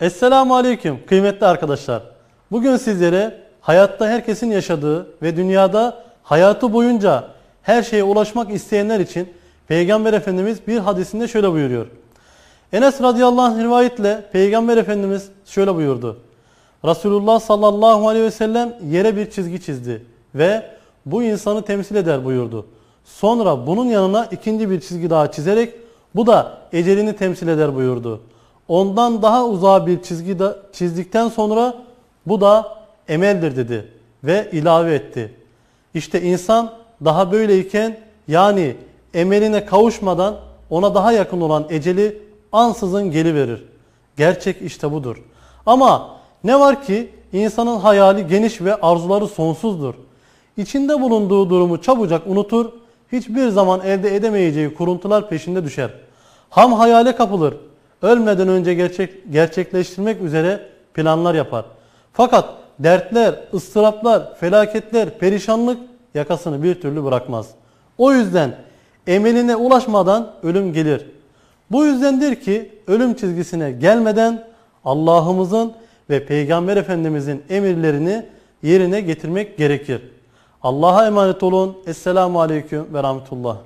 Esselamu Aleyküm kıymetli arkadaşlar. Bugün sizlere hayatta herkesin yaşadığı ve dünyada hayatı boyunca her şeye ulaşmak isteyenler için Peygamber Efendimiz bir hadisinde şöyle buyuruyor. Enes radıyallahu anh rivayetle Peygamber Efendimiz şöyle buyurdu. Resulullah sallallahu aleyhi ve sellem yere bir çizgi çizdi ve bu insanı temsil eder buyurdu. Sonra bunun yanına ikinci bir çizgi daha çizerek bu da ecelini temsil eder buyurdu. Ondan daha uzağa bir çizgi de, çizdikten sonra bu da emeldir dedi ve ilave etti. İşte insan daha böyleyken yani emeline kavuşmadan ona daha yakın olan eceli ansızın geliverir. Gerçek işte budur. Ama ne var ki insanın hayali geniş ve arzuları sonsuzdur. İçinde bulunduğu durumu çabucak unutur, hiçbir zaman elde edemeyeceği kuruntular peşinde düşer. Ham hayale kapılır, ölmeden önce gerçek, gerçekleştirmek üzere planlar yapar. Fakat dertler, ıstıraplar, felaketler, perişanlık yakasını bir türlü bırakmaz. O yüzden emeline ulaşmadan ölüm gelir. Bu yüzdendir ki ölüm çizgisine gelmeden Allah'ımızın ve Peygamber Efendimizin emirlerini yerine getirmek gerekir. Allah'a emanet olun. Esselamu Aleyküm ve Rahmetullah.